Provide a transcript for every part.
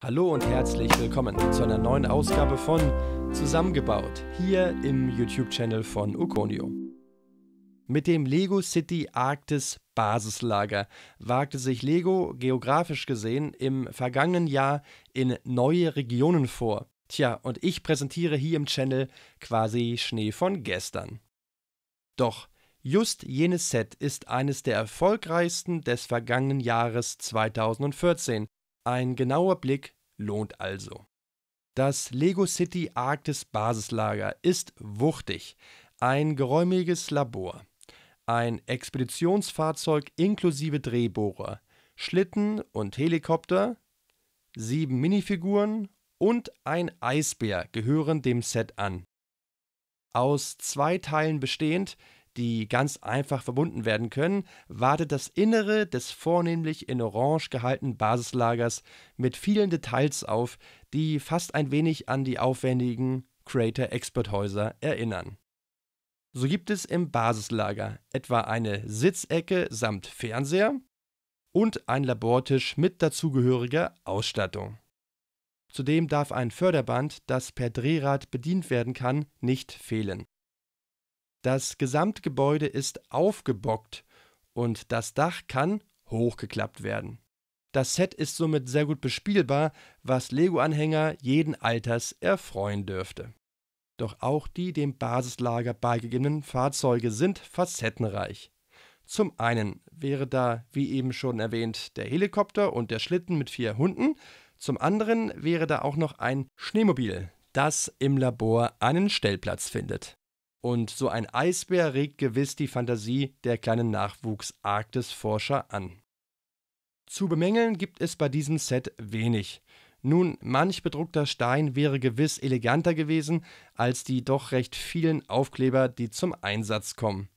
Hallo und herzlich willkommen zu einer neuen Ausgabe von Zusammengebaut hier im YouTube-Channel von Uconio. Mit dem Lego City Arktis Basislager wagte sich Lego geografisch gesehen im vergangenen Jahr in neue Regionen vor. Tja, und ich präsentiere hier im Channel quasi Schnee von gestern. Doch just jenes Set ist eines der erfolgreichsten des vergangenen Jahres 2014 ein genauer Blick lohnt also. Das Lego City Arktis Basislager ist wuchtig, ein geräumiges Labor, ein Expeditionsfahrzeug inklusive Drehbohrer, Schlitten und Helikopter, sieben Minifiguren und ein Eisbär gehören dem Set an. Aus zwei Teilen bestehend die ganz einfach verbunden werden können, wartet das Innere des vornehmlich in Orange gehaltenen Basislagers mit vielen Details auf, die fast ein wenig an die aufwendigen creator Häuser erinnern. So gibt es im Basislager etwa eine Sitzecke samt Fernseher und ein Labortisch mit dazugehöriger Ausstattung. Zudem darf ein Förderband, das per Drehrad bedient werden kann, nicht fehlen. Das Gesamtgebäude ist aufgebockt und das Dach kann hochgeklappt werden. Das Set ist somit sehr gut bespielbar, was Lego-Anhänger jeden Alters erfreuen dürfte. Doch auch die dem Basislager beigegebenen Fahrzeuge sind facettenreich. Zum einen wäre da, wie eben schon erwähnt, der Helikopter und der Schlitten mit vier Hunden. Zum anderen wäre da auch noch ein Schneemobil, das im Labor einen Stellplatz findet. Und so ein Eisbär regt gewiss die Fantasie der kleinen Nachwuchs-Arktis-Forscher an. Zu bemängeln gibt es bei diesem Set wenig. Nun, manch bedruckter Stein wäre gewiss eleganter gewesen als die doch recht vielen Aufkleber, die zum Einsatz kommen.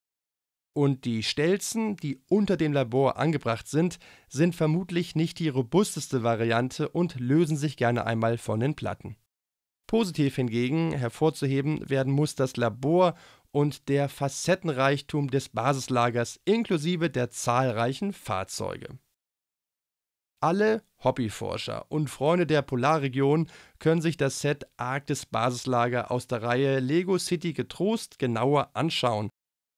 Und die Stelzen, die unter dem Labor angebracht sind, sind vermutlich nicht die robusteste Variante und lösen sich gerne einmal von den Platten. Positiv hingegen hervorzuheben werden muss das Labor und der Facettenreichtum des Basislagers inklusive der zahlreichen Fahrzeuge. Alle Hobbyforscher und Freunde der Polarregion können sich das Set Arktis Basislager aus der Reihe Lego City getrost genauer anschauen.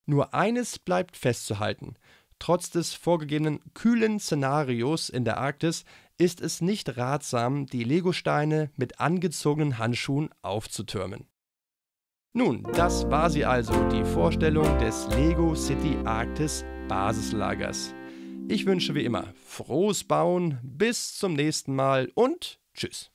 Nur eines bleibt festzuhalten: Trotz des vorgegebenen kühlen Szenarios in der Arktis ist es nicht ratsam, die Legosteine mit angezogenen Handschuhen aufzutürmen. Nun, das war sie also, die Vorstellung des Lego City Arktis Basislagers. Ich wünsche wie immer frohes Bauen, bis zum nächsten Mal und tschüss.